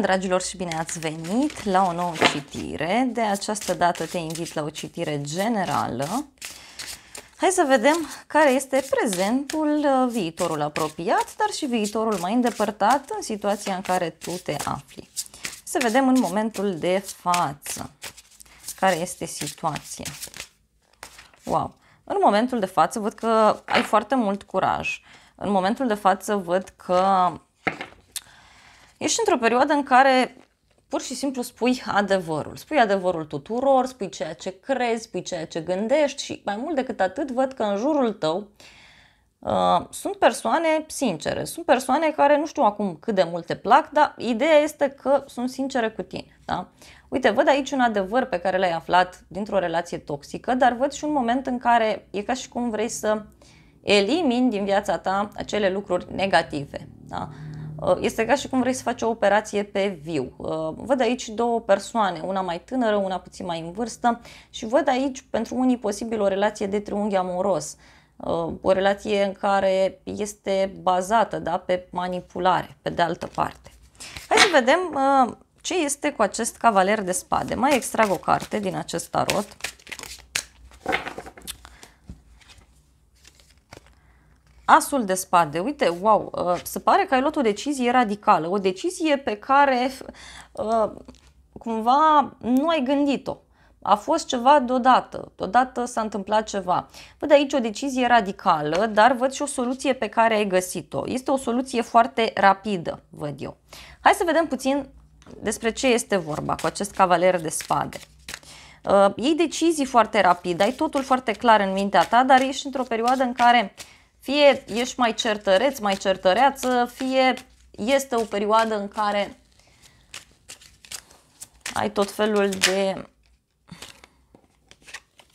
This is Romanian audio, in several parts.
Bună dragilor și bine ați venit la o nouă citire. De această dată te invit la o citire generală. Hai să vedem care este prezentul, uh, viitorul apropiat, dar și viitorul mai îndepărtat în situația în care tu te afli. Să vedem în momentul de față care este situația. Wow! În momentul de față văd că ai foarte mult curaj. În momentul de față văd că ești într-o perioadă în care pur și simplu spui adevărul. Spui adevărul tuturor, spui ceea ce crezi, spui ceea ce gândești și mai mult decât atât văd că în jurul tău uh, sunt persoane sincere, sunt persoane care nu știu acum cât de mult te plac, dar ideea este că sunt sincere cu tine. Da? Uite, văd aici un adevăr pe care l-ai aflat dintr-o relație toxică, dar văd și un moment în care e ca și cum vrei să elimini din viața ta acele lucruri negative. Da? Uh, este ca și cum vrei să faci o operație pe viu. Uh, văd aici două persoane, una mai tânără, una puțin mai în vârstă și văd aici pentru unii posibil o relație de triunghi amoros, uh, o relație în care este bazată da, pe manipulare, pe de altă parte. Hai să vedem ce este cu acest cavaler de spade. Mai extrag o carte din acest tarot. Asul de spade, uite, wow, uh, se pare că ai luat o decizie radicală, o decizie pe care uh, cumva nu ai gândit-o. A fost ceva deodată, deodată s-a întâmplat ceva. Văd aici o decizie radicală, dar văd și o soluție pe care ai găsit-o. Este o soluție foarte rapidă, văd eu. Hai să vedem puțin despre ce este vorba cu acest cavaler de spade. Ei, uh, iei decizii foarte rapid, ai totul foarte clar în mintea ta, dar ești într-o perioadă în care fie ești mai certăreț, mai certăreață, fie este o perioadă în care ai tot felul de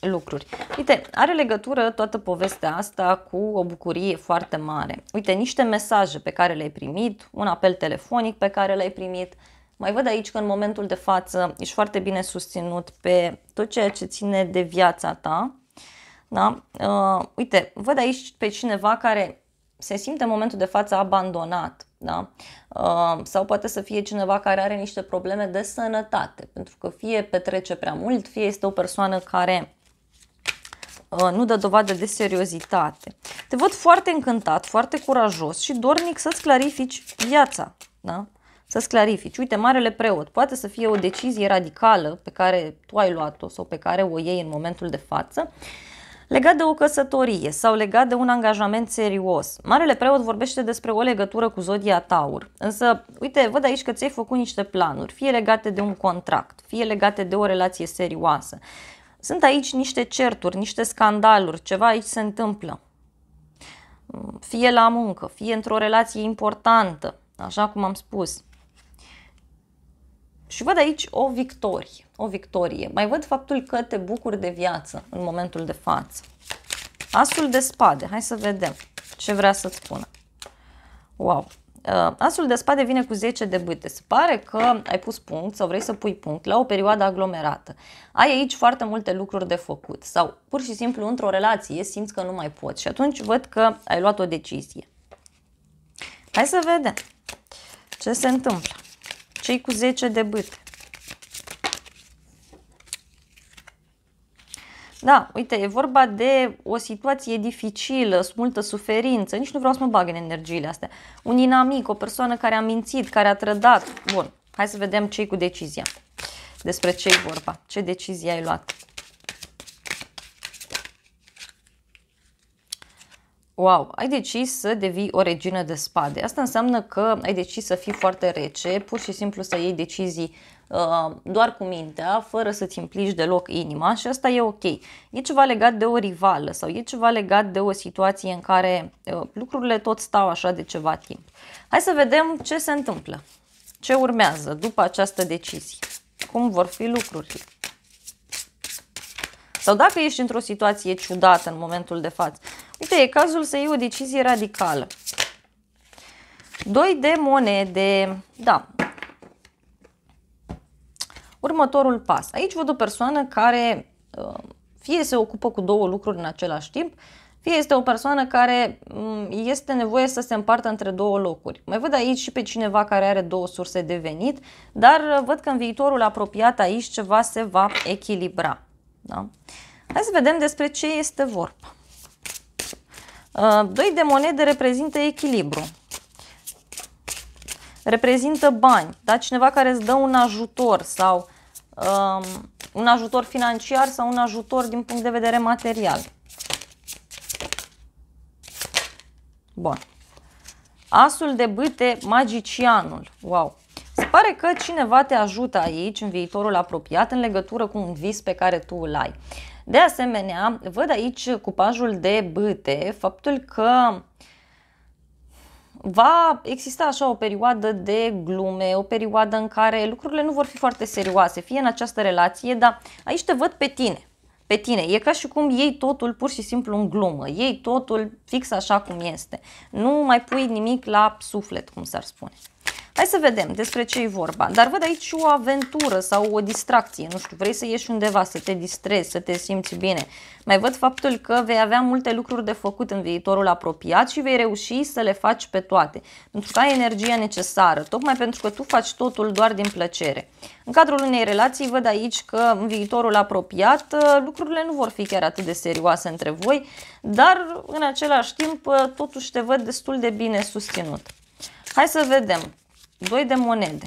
lucruri. Uite, are legătură toată povestea asta cu o bucurie foarte mare. Uite, niște mesaje pe care le-ai primit, un apel telefonic pe care l-ai primit. Mai văd aici că în momentul de față ești foarte bine susținut pe tot ceea ce ține de viața ta, da? Uh, uite, văd aici pe cineva care se simte în momentul de față abandonat da? Uh, sau poate să fie cineva care are niște probleme de sănătate, pentru că fie petrece prea mult, fie este o persoană care uh, nu dă dovadă de seriozitate. Te văd foarte încântat, foarte curajos și dornic să-ți clarifici viața. Da? Să-ți clarifici. Uite, Marele Preot, poate să fie o decizie radicală pe care tu ai luat-o sau pe care o iei în momentul de față, uh, legat de o căsătorie sau legat de un angajament serios. Marele preot vorbește despre o legătură cu zodia Taur, însă, uite, văd aici că ți-ai făcut niște planuri, fie legate de un contract, fie legate de o relație serioasă. Sunt aici niște certuri, niște scandaluri, ceva aici se întâmplă. Fie la muncă, fie într-o relație importantă, așa cum am spus. Și văd aici o victorie, o victorie. Mai văd faptul că te bucuri de viață în momentul de față. Asul de spade, hai să vedem ce vrea să spună. Wow! Uh, asul de spade vine cu 10 de bâte. Se pare că ai pus punct sau vrei să pui punct la o perioadă aglomerată. Ai aici foarte multe lucruri de făcut sau pur și simplu într-o relație simți că nu mai poți și atunci văd că ai luat o decizie. Hai să vedem ce se întâmplă cei cu 10 de bâte. Da, uite, e vorba de o situație dificilă, multă suferință, nici nu vreau să mă bag în energiile astea. Un inamic, o persoană care a mințit, care a trădat. Bun, hai să vedem cei cu decizia. Despre ce e vorba, ce decizie ai luat. Wow, ai decis să devii o regină de spade. Asta înseamnă că ai decis să fii foarte rece, pur și simplu să iei decizii uh, doar cu mintea, fără să-ți implici deloc inima și asta e ok. E ceva legat de o rivală sau e ceva legat de o situație în care uh, lucrurile tot stau așa de ceva timp. Hai să vedem ce se întâmplă, ce urmează după această decizie, cum vor fi lucrurile. Sau dacă ești într-o situație ciudată în momentul de față. Uite, e cazul să iei o decizie radicală. Doi de monede, da. Următorul pas. Aici văd o persoană care uh, fie se ocupă cu două lucruri în același timp, fie este o persoană care mm, este nevoie să se împartă între două locuri. Mai văd aici și pe cineva care are două surse de venit, dar uh, văd că în viitorul apropiat aici ceva se va echilibra. Da? Hai să vedem despre ce este vorba. Uh, doi de monede reprezintă echilibru. Reprezintă bani, da? cineva care îți dă un ajutor sau um, un ajutor financiar sau un ajutor din punct de vedere material. Bun. Asul de bâte, magicianul. Wow. Se pare că cineva te ajută aici, în viitorul apropiat, în legătură cu un vis pe care tu îl ai. De asemenea, văd aici cupajul de bâte, faptul că va exista așa o perioadă de glume, o perioadă în care lucrurile nu vor fi foarte serioase, fie în această relație, dar aici te văd pe tine. Pe tine. E ca și cum iei totul pur și simplu în glumă, iei totul fix așa cum este. Nu mai pui nimic la suflet, cum s-ar spune. Hai să vedem despre ce e vorba. Dar văd aici o aventură sau o distracție. Nu știu, vrei să ieși undeva, să te distrezi, să te simți bine. Mai văd faptul că vei avea multe lucruri de făcut în viitorul apropiat și vei reuși să le faci pe toate. Pentru că ai energia necesară, tocmai pentru că tu faci totul doar din plăcere. În cadrul unei relații văd aici că în viitorul apropiat uh, lucrurile nu vor fi chiar atât de serioase între voi, dar în același timp uh, totuși te văd destul de bine susținut. Hai să vedem 2 de monede.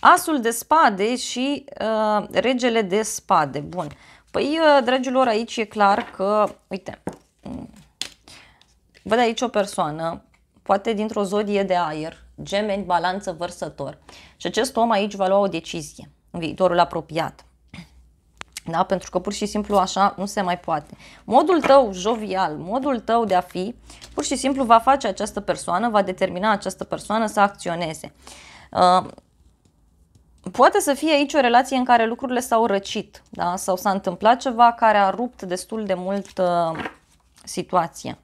Asul de spade și uh, regele de spade. Bun. Păi, uh, dragilor, aici e clar că, uite, mm, văd aici o persoană, poate dintr-o zodie de aer, gemeni, balanță, vărsător. Și acest om aici va lua o decizie în viitorul apropiat. Da? Pentru că pur și simplu așa nu se mai poate. Modul tău jovial, modul tău de a fi, pur și simplu va face această persoană, va determina această persoană să acționeze. Uh, poate să fie aici o relație în care lucrurile s-au răcit da? sau s-a întâmplat ceva care a rupt destul de mult uh, situația.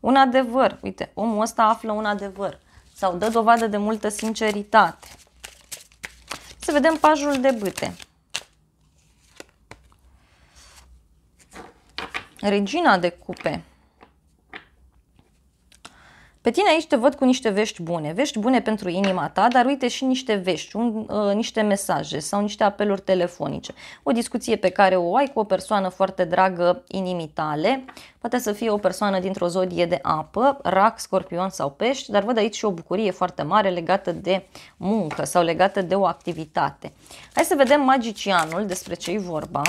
Un adevăr, uite, omul ăsta află un adevăr sau dă dovadă de multă sinceritate. Să vedem pajul de bâte. Regina de cupe. Pe tine aici te văd cu niște vești bune, vești bune pentru inima ta, dar uite și niște vești, un, uh, niște mesaje sau niște apeluri telefonice. O discuție pe care o ai cu o persoană foarte dragă inimii tale, poate să fie o persoană dintr-o zodie de apă, rac, scorpion sau pești, dar văd aici și o bucurie foarte mare legată de muncă sau legată de o activitate. Hai să vedem magicianul despre ce-i vorba.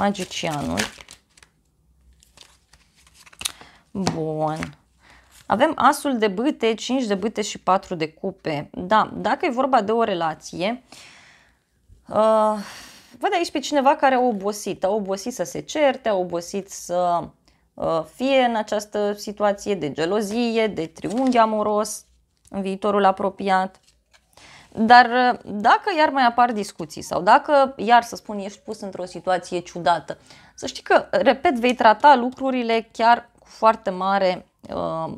magicianul. Bun. Avem asul de bâte, 5 de bâte și 4 de cupe. Da, dacă e vorba de o relație, uh, văd aici pe cineva care a obosit. A obosit să se certe, a obosit să uh, fie în această situație de gelozie, de triunghi amoros în viitorul apropiat. Dar uh, dacă iar mai apar discuții sau dacă iar, să spun, ești pus într-o situație ciudată, să știi că, repet, vei trata lucrurile chiar cu foarte mare uh,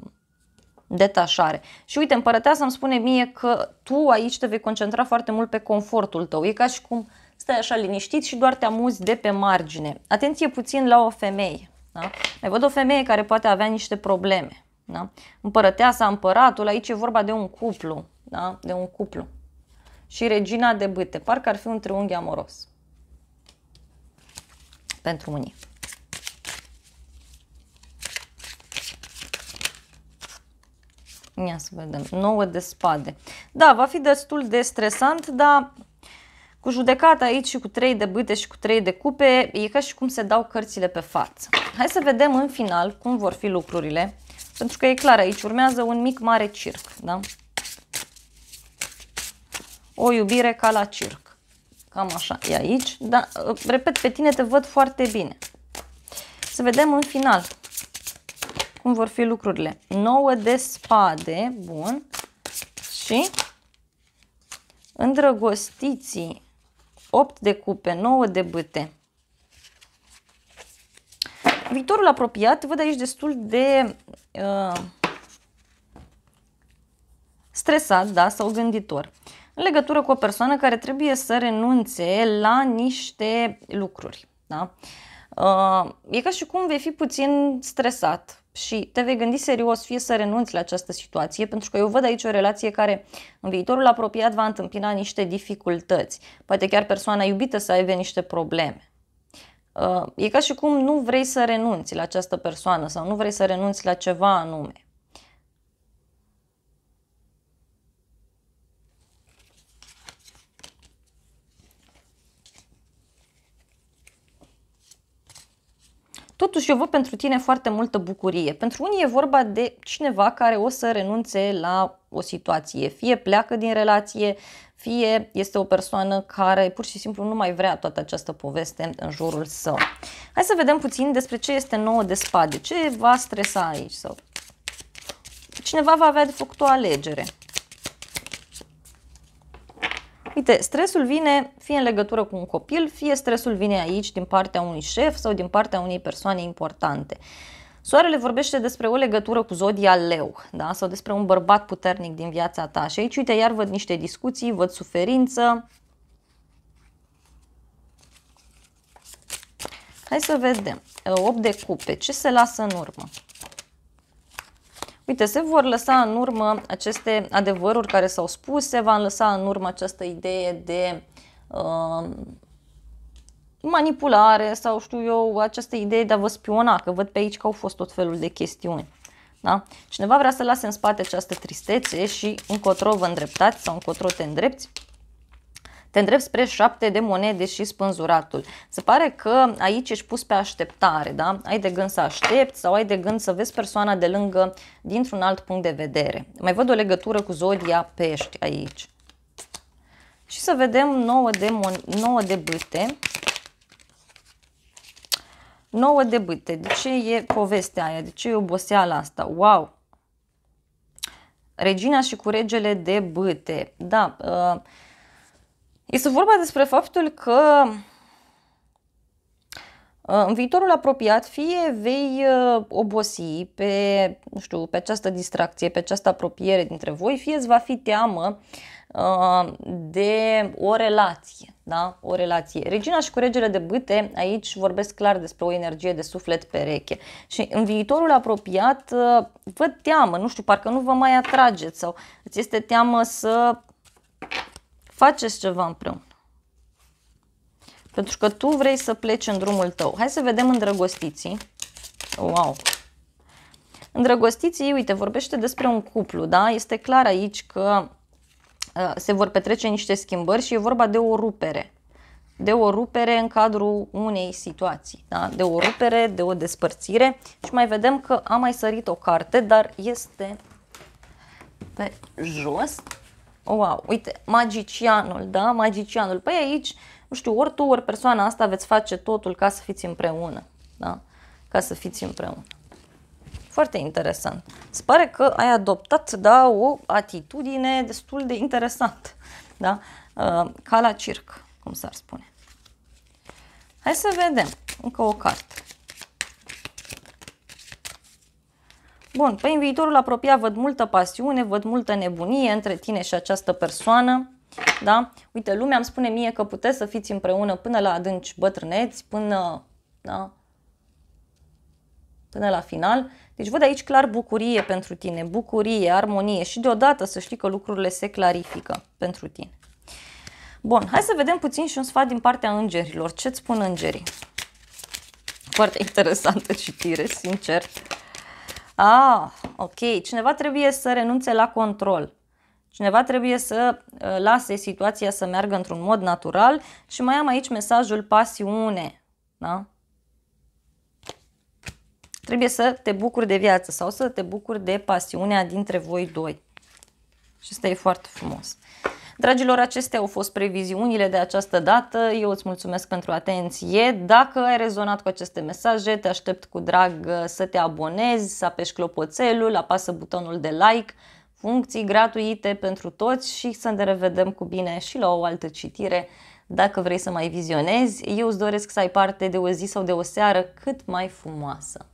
detașare. Și uite, să-mi spune mie că tu aici te vei concentra foarte mult pe confortul tău. E ca și cum stai așa liniștit și doar te amuzi de pe margine. Atenție puțin la o femeie. Da? Mai văd o femeie care poate avea niște probleme. Da? Împărăteasa, împăratul, aici e vorba de un cuplu. Da? De un cuplu și regina de bâte. Parcă ar fi un triunghi amoros pentru unii. Ia să vedem. 9 de spade. Da, va fi destul de stresant, dar cu judecata aici și cu 3 de bâte și cu 3 de cupe, e ca și cum se dau cărțile pe față. Hai să vedem în final cum vor fi lucrurile, pentru că e clar, aici urmează un mic mare circ, da? o iubire ca la circ. Cam așa e aici, dar, uh, repet, pe tine te văd foarte bine. Să vedem în final cum vor fi lucrurile. 9 de spade, bun, și îndrăgostiții, 8 de cupe, 9 de bâte. Viitorul apropiat, văd aici destul de uh, stresat, da, sau gânditor în legătură cu o persoană care trebuie să renunțe la niște lucruri. Da? Uh, e ca și cum vei fi puțin stresat și te vei gândi serios fie să renunți la această situație, pentru că eu văd aici o relație care în viitorul apropiat va întâmpina niște dificultăți. Poate chiar persoana iubită să aibă niște probleme. Uh, e ca și cum nu vrei să renunți la această persoană sau nu vrei să renunți la ceva anume. Totuși, eu văd pentru tine foarte multă bucurie. Pentru unii e vorba de cineva care o să renunțe la o situație. Fie pleacă din relație, fie este o persoană care pur și simplu nu mai vrea toată această poveste în jurul său. Hai să vedem puțin despre ce este nouă de spade, ce va stresa aici sau cineva va avea de făcut o alegere. Uite, stresul vine fie în legătură cu un copil, fie stresul vine aici din partea unui șef sau din partea unei persoane importante. Soarele vorbește despre o legătură cu zodia leu da? sau despre un bărbat puternic din viața ta și aici, uite, iar văd niște discuții, văd suferință. Hai să vedem. 8 de cupe. Ce se lasă în urmă? Uite, se vor lăsa în urmă aceste adevăruri care s-au spus, se va lăsa în urmă această idee de uh, manipulare sau știu eu, această idee de a vă spiona, că văd pe aici că au fost tot felul de chestiuni. Da? Cineva vrea să lase în spate această tristețe și încotro vă îndreptați sau încotro te îndrepti te îndrept spre șapte de monede și spânzuratul. Se pare că aici ești pus pe așteptare, da? Ai de gând să aștepți sau ai de gând să vezi persoana de lângă dintr-un alt punct de vedere. Mai văd o legătură cu zodia pești aici. Și să vedem 9 de, mon- 9 de bâte. 9 de bâte. De ce e povestea aia? De ce e oboseala asta? Wow! Regina și cu regele de bâte. Da, uh, este vorba despre faptul că uh, în viitorul apropiat fie vei uh, obosi pe, nu știu, pe această distracție, pe această apropiere dintre voi, fie îți va fi teamă uh, de o relație, da? O relație. Regina și cu regele de bâte, aici vorbesc clar despre o energie de suflet pereche. Și în viitorul apropiat vă teamă, nu știu, parcă nu vă mai atrageți sau îți este teamă să Faceți ceva împreună. Pentru că tu vrei să pleci în drumul tău. Hai să vedem îndrăgostiții. Wow! Îndrăgostiții, uite, vorbește despre un cuplu, da? Este clar aici că uh, se vor petrece niște schimbări și e vorba de o rupere. De o rupere în cadrul unei situații, da? De o rupere, de o despărțire. Și mai vedem că am mai sărit o carte, dar este pe jos Oh, wow, uite, magicianul, da, magicianul. Păi aici, nu știu, ori tu, ori persoana asta veți face totul ca să fiți împreună, da, ca să fiți împreună. Foarte interesant. Se pare că ai adoptat, da, o atitudine destul de interesantă, da, uh, ca la circ, cum s-ar spune. Hai să vedem încă o carte. Bun, pe păi în viitorul apropiat văd multă pasiune, văd multă nebunie între tine și această persoană. Da? Uite, lumea îmi spune mie că puteți să fiți împreună până la adânci bătrâneți, până, da? până la final. Deci văd aici clar bucurie pentru tine, bucurie, armonie și deodată să știi că lucrurile se clarifică pentru tine. Bun, hai să vedem puțin și un sfat din partea îngerilor. Ce-ți spun îngerii? Foarte interesantă citire, sincer. Ah, ok. Cineva trebuie să renunțe la control. Cineva trebuie să uh, lase situația să meargă într-un mod natural și mai am aici mesajul pasiune. Da? Trebuie să te bucuri de viață sau să te bucuri de pasiunea dintre voi doi. Și asta e foarte frumos. Dragilor, acestea au fost previziunile de această dată. Eu îți mulțumesc pentru atenție. Dacă ai rezonat cu aceste mesaje, te aștept cu drag uh, să te abonezi, să apeși clopoțelul, apasă butonul de like, funcții gratuite pentru toți și să ne revedem cu bine și la o altă citire dacă vrei să mai vizionezi. Eu îți doresc să ai parte de o zi sau de o seară cât mai frumoasă.